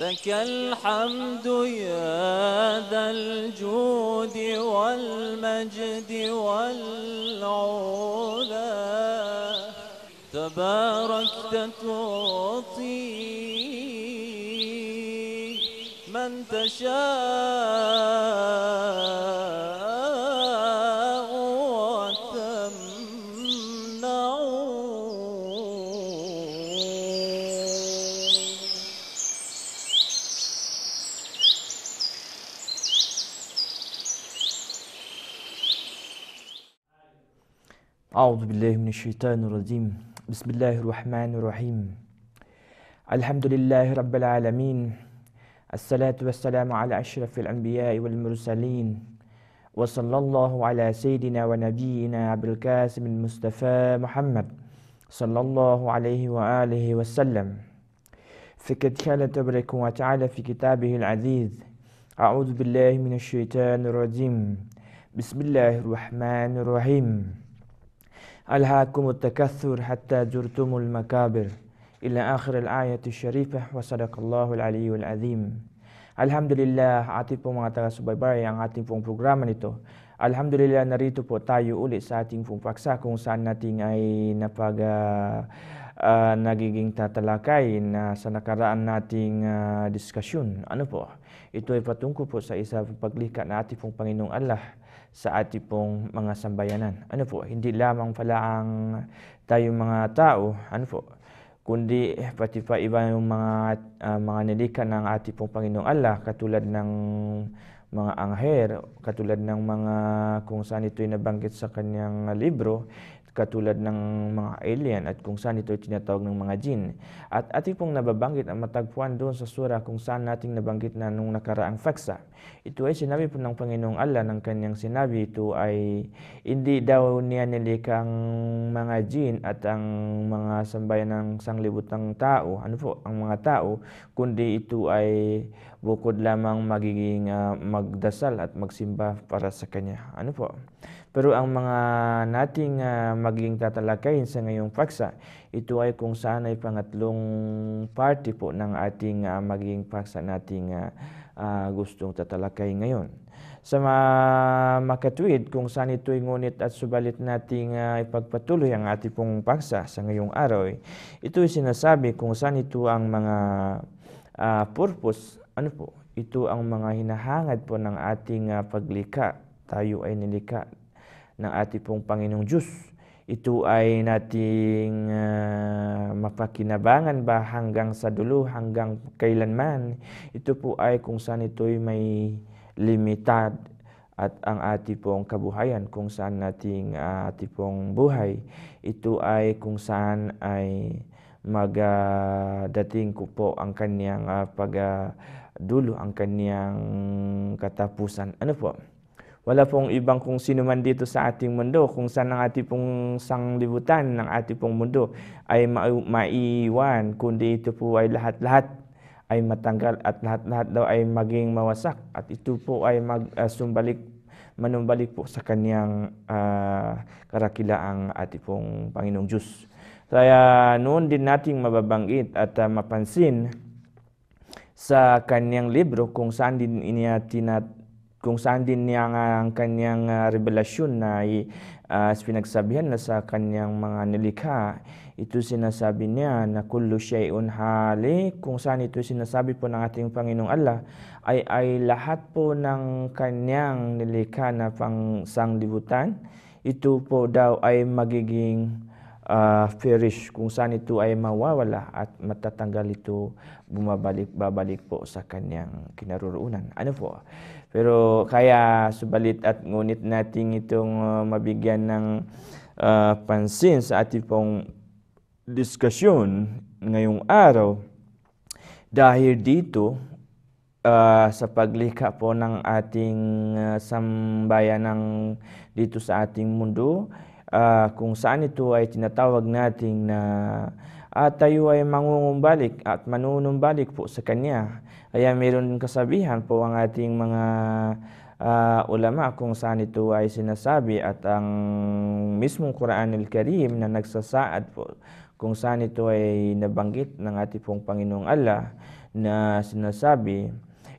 لك الحمد يا ذا الجود والمجد والعلا تباركت تعطي من تشاء أعوذ بالله من الشيطان الرجيم بسم الله الرحمن الرحيم الحمد لله رب العالمين الصلاة والسلام على أشرف الأنبياء والمرسلين وصلى الله على سيدنا ونبينا عبد القاسم المصطفى محمد صلى الله عليه وآله وسلم فقد قال تبارك وتعالى في كتابه العزيز أعوذ بالله من الشيطان الرجيم بسم الله الرحمن الرحيم ألهاكم التكثر حتى زرتم المكابر إلى آخر الآية الشريفة وصدق الله العلي العظيم Alhamdulillah, ating pong mga taga ang ating pong programa nito. Alhamdulillah, narito eh, po tayo ulit sa ating pong paksa kung saan natin ay napag uh, nagiging tatalakay na sa nakaraan nating uh, diskusyon. Ano po? Ito ay patungkol po sa isa paglikha na ating pong Panginoong Allah sa ating pong mga sambayanan. Ano po, hindi lamang pala ang tayong mga tao, ano po, kundi pati pa iba yung mga uh, mga nilika ng ating pong Panginoong Allah katulad ng mga anghel, katulad ng mga kung saan ito'y nabanggit sa kanyang libro katulad ng mga alien at kung saan ito tinatawag ng mga jin. At ating pong nababanggit ang matagpuan doon sa sura kung saan nating nabanggit na nung nakaraang faksa. Ito ay sinabi po ng Panginoong Allah ng kanyang sinabi ito ay hindi daw niya nilikang mga jin at ang mga sambayan ng sanglibot ng tao, ano po, ang mga tao, kundi ito ay bukod lamang magiging uh, magdasal at magsimba para sa Kanya. Ano po? Pero ang mga nating uh, magiging tatalakayin sa ngayong paksa, ito ay kung saan ay pangatlong party po ng ating uh, magiging paksa nating uh, uh, gustong tatalakay ngayon. Sa mga makatwid kung saan ito'y ngunit at subalit nating uh, ipagpatuloy ang ating pong paksa sa ngayong araw, ito'y sinasabi kung saan ito ang mga uh, purpose ano po, ito ang mga hinahangad po ng ating uh, paglika. Tayo ay nilika ng ating pong Panginoong Diyos. Ito ay nating uh, mapakinabangan ba hanggang sa dulo, hanggang kailanman. Ito po ay kung saan ito'y may limitad at ang ating pong kabuhayan, kung saan nating uh, ating pong buhay. Ito ay kung saan ay magdating uh, ko po ang kanyang uh, pagdulo, uh, ang kanyang katapusan. Ano po? Wala pong ibang kung sino man dito sa ating mundo, kung saan ang ating pong sanglibutan ng ating pong mundo ay ma- maiwan, kundi ito po ay lahat-lahat ay matanggal at lahat-lahat daw ay maging mawasak at ito po ay magsumbalik ah, uh, manumbalik po sa kanyang uh, karakilaang ating pong Panginoong Diyos. Kaya noon din nating mababanggit at uh, mapansin sa kanyang libro kung saan din niya tinat kung saan din niya ang kanyang uh, revelasyon na uh, pinagsabihan na sa kanyang mga nilikha ito sinasabi niya na kullu shay'un hali kung saan ito sinasabi po ng ating Panginoong Allah ay ay lahat po ng kanyang nilikha na pang sanglibutan ito po daw ay magiging uh, ah, perish kung saan ito ay mawawala at matatanggal ito bumabalik babalik po sa kanyang kinaroroonan ano po pero kaya subalit at ngunit nating itong uh, mabigyan ng uh, pansin sa ating pong diskusyon ngayong araw dahil dito uh, sa paglikha po ng ating uh, sambayanang dito sa ating mundo uh, kung saan ito ay tinatawag nating na uh, tayo ay mangungumbalik at manunumbalik po sa Kanya. Kaya mayroon kasabihan po ang ating mga uh, ulama kung saan ito ay sinasabi at ang mismong Quran al-Karim na nagsasaad po kung saan ito ay nabanggit ng ating pong Panginoong Allah na sinasabi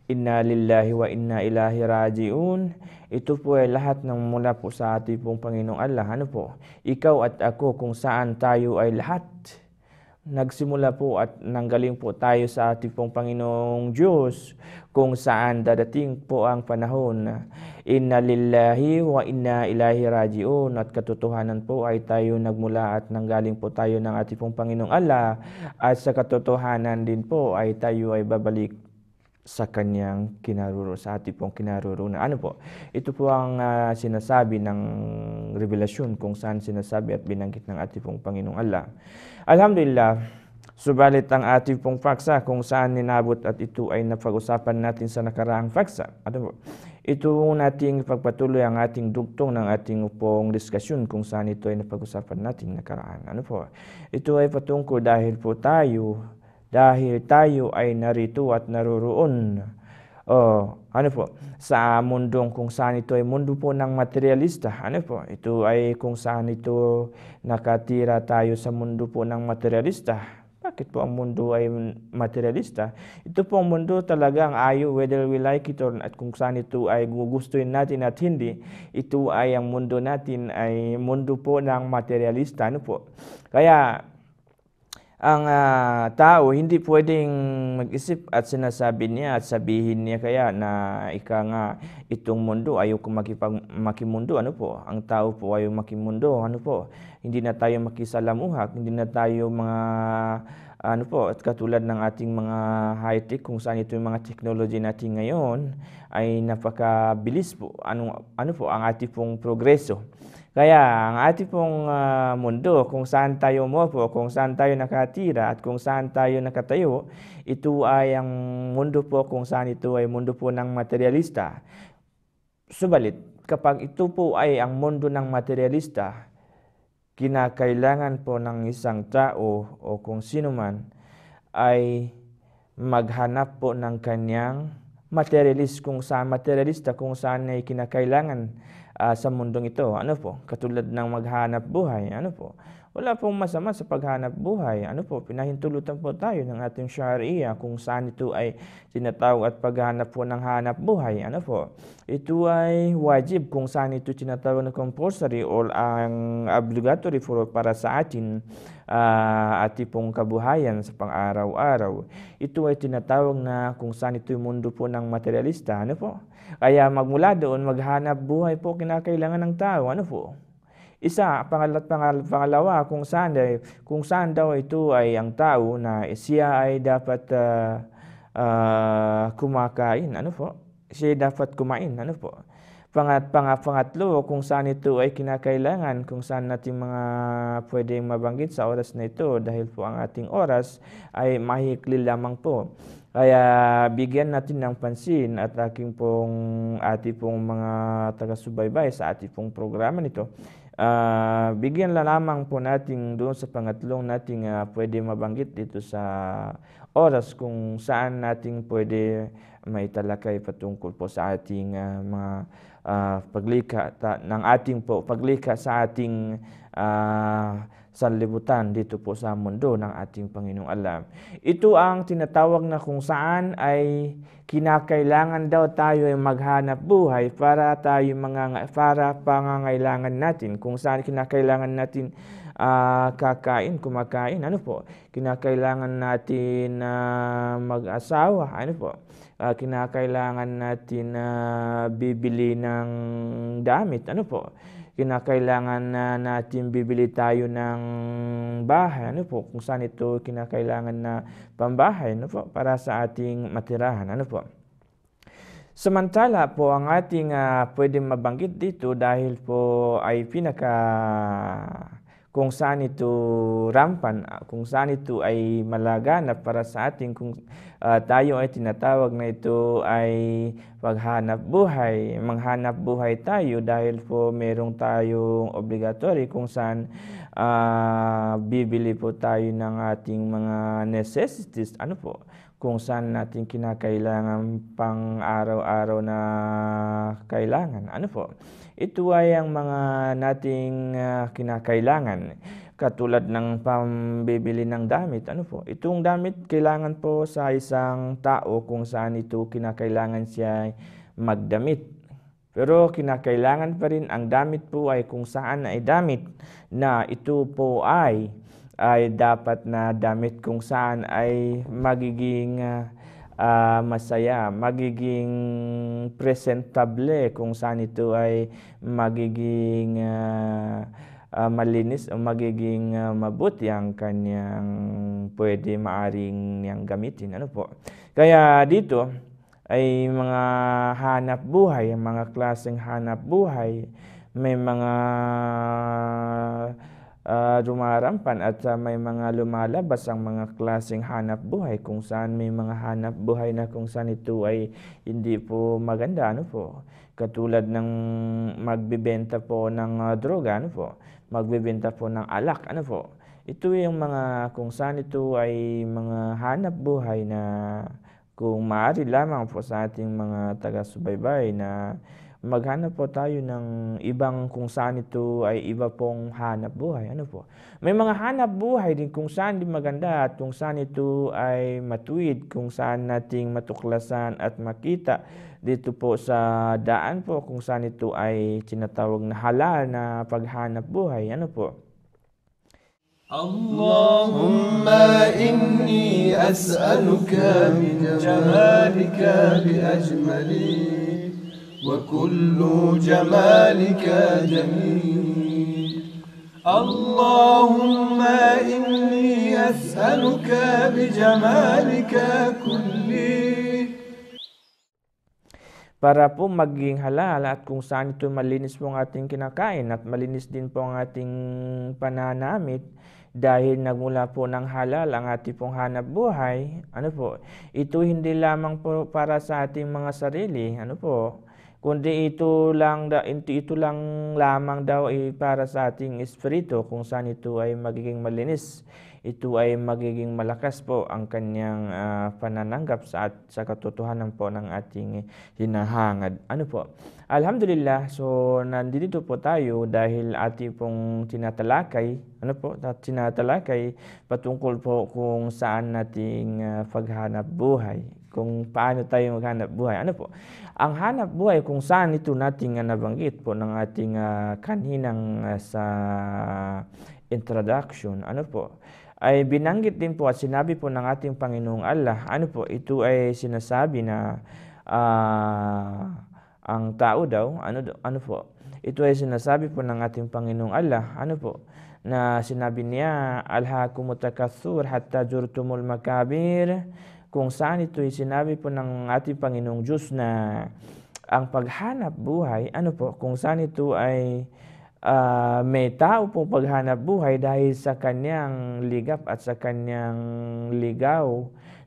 Inna lillahi wa inna ilahi rajiun. Ito po ay lahat ng mula po sa ating pong Panginoong Allah. Ano po? Ikaw at ako kung saan tayo ay lahat. Nagsimula po at nanggaling po tayo sa ating pong Panginoong Diyos kung saan dadating po ang panahon. Inna lillahi wa inna ilahi rajiun. At katotohanan po ay tayo nagmula at nanggaling po tayo ng ating pong Panginoong Allah. At sa katotohanan din po ay tayo ay babalik sa kanyang kinaruro, sa ating pong kinaruruna. Ano po? Ito po ang uh, sinasabi ng revelasyon kung saan sinasabi at binanggit ng ating pong Panginoong Allah. Alhamdulillah, subalit ang ating pong paksa kung saan ninabot at ito ay napag-usapan natin sa nakaraang paksa. Ano po? Ito nating pagpatuloy ang ating dugtong ng ating pong diskasyon kung saan ito ay napag-usapan natin nakaraan. Ano po? Ito ay patungkol dahil po tayo dahil tayo ay narito at naroroon. Oh, ano po, sa mundong kung saan ito ay mundo po ng materialista. Ano po, ito ay kung saan ito nakatira tayo sa mundo po ng materialista. Bakit po ang mundo ay materialista? Ito po ang mundo talaga ang ayaw, whether we like it or not, kung saan ito ay gugustuhin natin at hindi. Ito ay ang mundo natin ay mundo po ng materialista. Ano po? Kaya ang uh, tao hindi pwedeng mag-isip at sinasabi niya at sabihin niya kaya na ika nga itong mundo ayaw ko makipag, makimundo ano po ang tao po ayaw makimundo ano po hindi na tayo makisalamuhak hindi na tayo mga ano po at katulad ng ating mga high-tech kung saan ito yung mga technology natin ngayon ay napakabilis po ano, ano po ang ating pong progreso kaya ang ating pong uh, mundo, kung saan tayo po, kung saan tayo nakatira at kung saan tayo nakatayo, ito ay ang mundo po kung saan ito ay mundo po ng materialista. Subalit, kapag ito po ay ang mundo ng materialista, kinakailangan po ng isang tao o kung sino man ay maghanap po ng kanyang materialist kung saan materialista kung saan ay kinakailangan uh, sa mundong ito. Ano po? Katulad ng maghanap buhay. Ano po? Wala pong masama sa paghanap buhay. Ano po, pinahintulutan po tayo ng ating sharia kung saan ito ay tinatawag at paghanap po ng hanap buhay. Ano po, ito ay wajib kung saan ito tinatawag na compulsory or ang obligatory for, para sa atin uh, at pong kabuhayan sa pang-araw-araw. Ito ay tinatawag na kung saan ito mundo po ng materialista. Ano po? Kaya magmula doon, maghanap buhay po kinakailangan ng tao. Ano po? Isa, pangal pangal, pangalawa, kung saan, ay, eh, kung saan daw ito ay ang tao na siya ay dapat uh, uh, kumakain. Ano po? Siya dapat kumain. Ano po? Pangat, pang, pangatlo, kung saan ito ay kinakailangan, kung saan natin mga pwedeng mabanggit sa oras na ito dahil po ang ating oras ay mahikli lamang po. Kaya bigyan natin ng pansin at aking pong, ati pong mga taga-subaybay sa ating pong programa nito Uh, bigyan na lamang po natin doon sa pangatlong nating uh, pwede mabanggit dito sa oras kung saan nating pwede maitalakay patungkol po sa ating uh, mga uh, paglikha ta, ng ating po paglikha sa ating uh, sanlibutan dito po sa mundo ng ating Panginoong alam. Ito ang tinatawag na kung saan ay kinakailangan daw tayo ay maghanap buhay para tayo mga para pangangailangan natin kung saan kinakailangan natin uh, kakain, kumakain, ano po? Kinakailangan natin na uh, mag-asawa, ano po? Uh, kinakailangan natin na uh, bibili ng damit, ano po? kinakailangan na natin bibili tayo ng bahay, ano po, kung saan ito kinakailangan na pambahay, ano po, para sa ating matirahan, ano po. Samantala po ang ating uh, ah, pwede mabanggit dito dahil po ay pinaka kung saan ito rampan, ah, kung saan ito ay malaganap para sa ating kung uh, tayo ay tinatawag na ito ay paghanap buhay. Manghanap buhay tayo dahil po merong tayong obligatory kung saan uh, bibili po tayo ng ating mga necessities. Ano po? kung saan natin kinakailangan pang araw-araw na kailangan. Ano po? Ito ay ang mga nating uh, kinakailangan. Katulad ng pambibili ng damit, ano po? Itong damit kailangan po sa isang tao kung saan ito kinakailangan siya magdamit. Pero kinakailangan pa rin ang damit po ay kung saan ay damit na ito po ay ay dapat na damit kung saan ay magiging uh, masaya, magiging presentable kung saan ito ay magiging uh, uh, malinis o magiging uh, mabuti ang kanyang pwede maaring niyang gamitin. Ano po? Kaya dito ay mga hanap buhay, mga klaseng hanap buhay, may mga uh, rumarampan at uh, may mga lumalabas ang mga klaseng hanap buhay kung saan may mga hanap buhay na kung saan ito ay hindi po maganda ano po katulad ng magbebenta po ng uh, droga ano po magbebenta po ng alak. Ano po? Ito yung mga kung saan ito ay mga hanap buhay na kung maaari lamang po sa ating mga taga-subaybay na maghanap po tayo ng ibang kung saan ito ay iba pong hanap buhay. Ano po? May mga hanap buhay din kung saan din maganda at kung saan ito ay matuwid, kung saan nating matuklasan at makita ditupok sa daan po kung saan ito ay tinatawag na halal na paghanap buhay. Ano po? اللهم إني أسألك من جمالك بأجمل وكل جمالك جميل اللهم إني أسألك بجمالك كل para po maging halal at kung saan ito malinis po ang ating kinakain at malinis din po ang ating pananamit dahil nagmula po ng halal ang ating pong hanap buhay, ano po, ito hindi lamang po para sa ating mga sarili, ano po, kundi ito lang ito, ito lang lamang daw ay para sa ating espiritu kung saan ito ay magiging malinis ito ay magiging malakas po ang kanyang uh, panananggap sa, at, sa katotohanan po ng ating hinahangad. Ano po? Alhamdulillah, so nandito po tayo dahil ating pong tinatalakay, ano po, tinatalakay patungkol po kung saan nating uh, paghanap buhay kung paano tayo maghanap buhay. Ano po? Ang hanap buhay kung saan ito nating ah, nabanggit po ng ating uh, kaninang uh, sa introduction. Ano po? ay binanggit din po at sinabi po ng ating Panginoong Allah, ano po, ito ay sinasabi na uh, ang tao daw, ano, ano po, ito ay sinasabi po ng ating Panginoong Allah, ano po, na sinabi niya, Alhaakumut hatta jurtumul makabir, kung saan ito ay sinabi po ng ating Panginoong Diyos na ang paghanap buhay, ano po, kung saan ito ay uh, may tao po paghanap buhay dahil sa kanyang ligap at sa kanyang ligaw.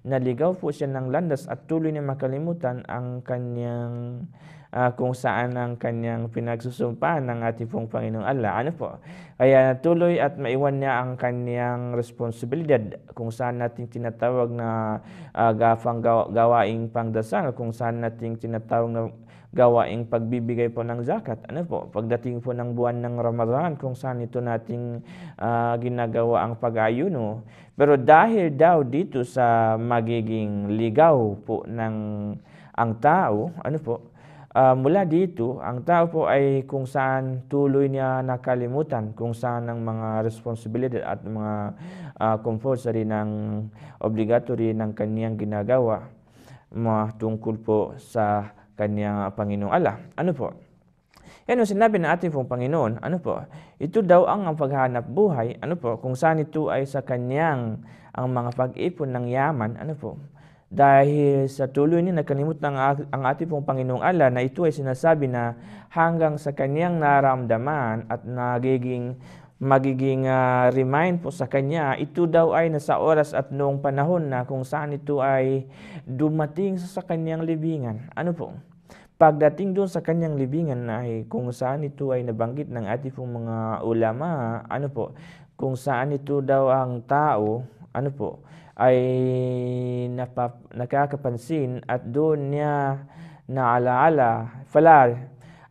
Naligaw po siya ng landas at tuloy niya makalimutan ang kanyang uh, kung saan ang kanyang pinagsusumpahan ng ating pong Panginoong Allah. Ano po? Kaya tuloy at maiwan niya ang kanyang responsibilidad kung saan natin tinatawag na uh, gafang gawaing pangdasal, kung saan natin tinatawag na gawaing pagbibigay po ng zakat. Ano po, pagdating po ng buwan ng Ramadan kung saan ito nating uh, ginagawa ang pag-ayuno. Pero dahil daw dito sa magiging ligaw po ng ang tao, ano po, uh, mula dito, ang tao po ay kung saan tuloy niya nakalimutan kung saan ang mga responsibilidad at mga uh, compulsory ng obligatory ng kaniyang ginagawa mga tungkol po sa kanyang Panginoong Allah. Ano po? Yan ang sinabi ng ating pong Panginoon, ano po? Ito daw ang ang paghanap buhay, ano po? Kung saan ito ay sa kanyang ang mga pag-ipon ng yaman, ano po? Dahil sa tuloy niya nakalimut ng ang ating pong Panginoong Allah na ito ay sinasabi na hanggang sa kanyang naramdaman at nagiging magiging uh, remind po sa kanya, ito daw ay nasa oras at noong panahon na kung saan ito ay dumating sa kanyang libingan. Ano po? Pagdating doon sa kanyang libingan ay kung saan ito ay nabanggit ng ating pong mga ulama, ano po, kung saan ito daw ang tao, ano po, ay napap- nakakapansin at doon niya naalaala, falal,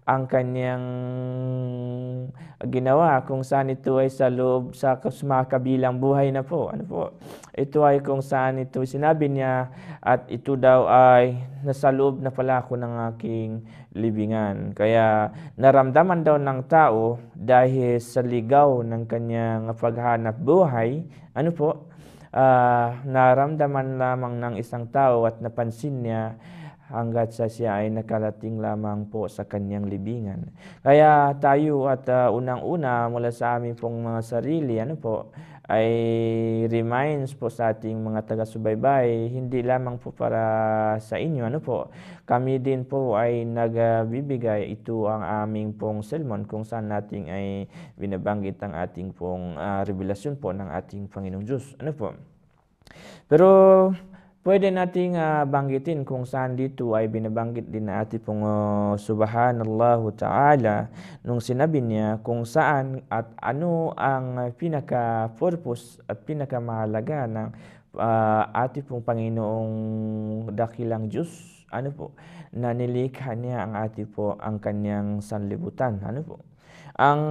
ang kanyang ginawa kung saan ito ay sa loob sa kabilang buhay na po. Ano po? Ito ay kung saan ito sinabi niya at ito daw ay nasa loob na pala ako ng aking libingan. Kaya naramdaman daw ng tao dahil sa ligaw ng kanyang paghanap buhay, ano po? Uh, naramdaman lamang ng isang tao at napansin niya hanggat sa siya ay nakalating lamang po sa kanyang libingan. Kaya tayo at uh, unang-una mula sa aming pong mga sarili, ano po, ay reminds po sa ating mga taga-subaybay, hindi lamang po para sa inyo, ano po, kami din po ay nagbibigay ito ang aming pong sermon kung saan nating ay binabanggit ang ating pong uh, revelasyon po ng ating Panginoong Diyos. Ano po? Pero Pwede nating uh, banggitin kung saan dito ay binabanggit din na ating pong uh, subhanallahu ta'ala nung sinabi niya kung saan at ano ang pinaka-purpose at pinaka-mahalaga ng uh, ating pong Panginoong dakilang Diyos ano po na nilikha niya ang ating po ang kanyang sanlibutan ano po ang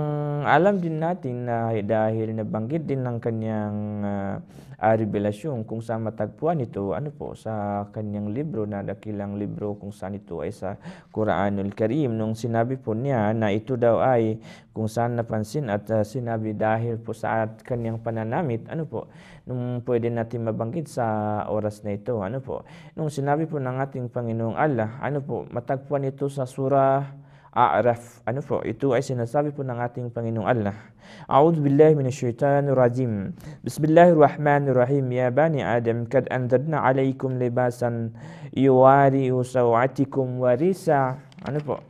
alam din natin na dahil nabanggit din ng kanyang uh, uh, revelasyon kung saan matagpuan ito ano po sa kanyang libro na dakilang libro kung saan ito ay sa Quranul Karim nung sinabi po niya na ito daw ay kung saan napansin at uh, sinabi dahil po sa at kanyang pananamit ano po nung pwede natin mabanggit sa oras na ito ano po nung sinabi po ng ating Panginoong Allah ano po matagpuan ito sa surah A'raf ano po ito ay sinasabi po ng ating Panginoong Allah A'udhu billahi minasyaitanir Bismillahirrahmanirrahim Ya bani Adam kad andadna alaykum libasan iwari usawatikum warisa ano po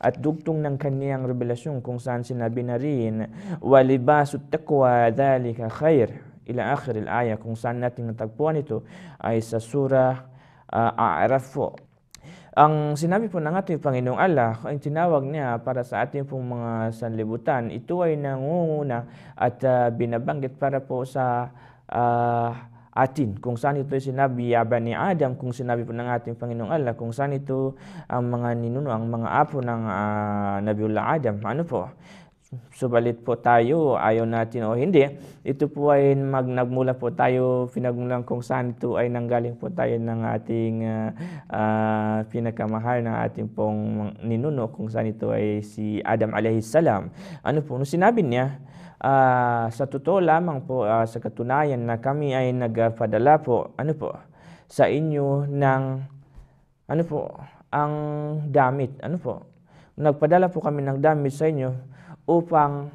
at dugtong ng kaniyang revelasyon kung saan sinabi na rin walibasu takwa dhalika khair ila akhir al aya kung saan natin natagpuan ito ay sa surah uh, A'raf po Ang sinabi po ng ating Panginoong Allah, ang tinawag niya para sa ating pong mga sanlibutan, ito ay nangunguna at uh, binabanggit para po sa uh, atin. Kung saan ito sinabi yaba ni Adam, kung sinabi po ng ating Panginoong Allah, kung saan ito ang mga ninuno, ang mga apo ng uh, Nabiullah Adam. Ano po? subalit po tayo, ayaw natin o hindi, ito po ay mag, nagmula po tayo, pinagmulang kung saan ito ay nanggaling po tayo ng ating uh, uh, pinakamahal na ating pong ninuno kung saan ito ay si Adam salam. Ano po, nung sinabi niya, uh, sa totoo lamang po, uh, sa katunayan na kami ay nagpadala po, ano po, sa inyo ng, ano po, ang damit, ano po, nagpadala po kami ng damit sa inyo upang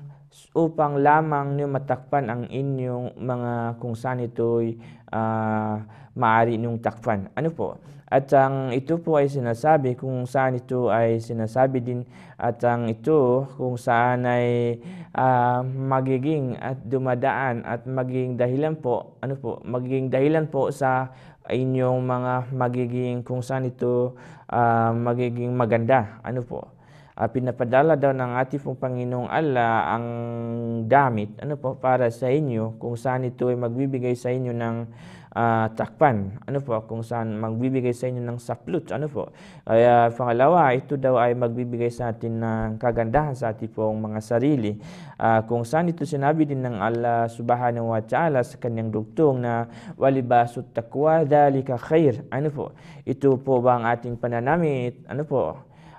upang lamang niyo matakpan ang inyong mga kung saan ito'y uh, maaari niyong takpan. Ano po? At ang ito po ay sinasabi kung saan ito ay sinasabi din at ang ito kung saan ay uh, magiging at dumadaan at magiging dahilan po, ano po, magiging dahilan po sa inyong mga magiging kung saan ito uh, magiging maganda. Ano po? uh, pinapadala daw ng ating pong Panginoong Allah ang gamit ano po para sa inyo kung saan ito ay magbibigay sa inyo ng uh, takpan ano po kung saan magbibigay sa inyo ng saplot ano po ay uh, pangalawa ito daw ay magbibigay sa atin ng kagandahan sa ating pong mga sarili uh, kung saan ito sinabi din ng Allah subhanahu wa ta'ala sa kanyang dugtong na walibasut takwa dalika khair ano po ito po ba ang ating pananamit ano po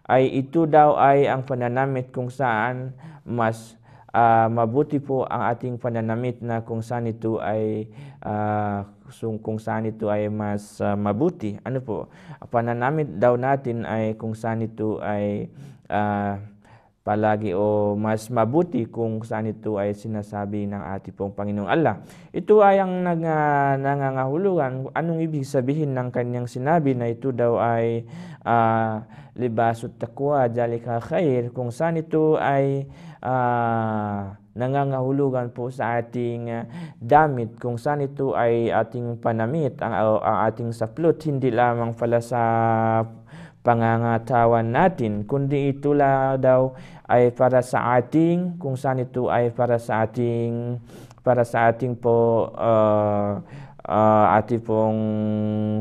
ay ito daw ay ang pananamit kung saan mas uh, mabuti po ang ating pananamit na kung saan ito ay uh, kung saan ito ay mas uh, mabuti. Ano po? Pananamit daw natin ay kung saan ito ay uh, palagi o mas mabuti kung saan ito ay sinasabi ng ating pong Panginoong Allah. Ito ay ang nag, uh, nangangahulugan anong ibig sabihin ng kanyang sinabi na ito daw ay uh, ah, libasot takwa jalika khair kung saan ito ay uh, nangangahulugan po sa ating damit kung saan ito ay ating panamit ang, ang ating saplot hindi lamang pala sa pangangatawan natin, kundi ito daw ay para sa ating, kung saan ito ay para sa ating, para sa ating po, uh, ah, uh, ah, ating pong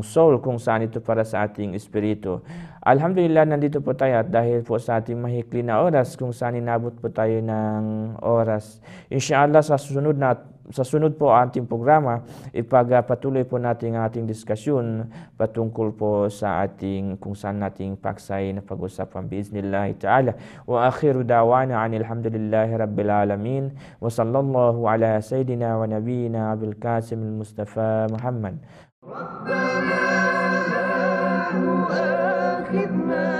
soul, kung saan ito para sa ating espiritu. Alhamdulillah, nandito po tayo at dahil po sa ating mahikli na oras, kung saan inabot po tayo ng oras. InsyaAllah, sa susunod na sa sunod po ating programa, ipagpatuloy po natin ang ating diskusyon patungkol po sa ating kung saan nating paksay na pag-usapan biiznillahi ta'ala. Wa akhiru dawana anil hamdulillahi rabbil alamin wa sallallahu ala sayidina wa nabiyina Abil Qasim al-Mustafa Muhammad. Rabbana لا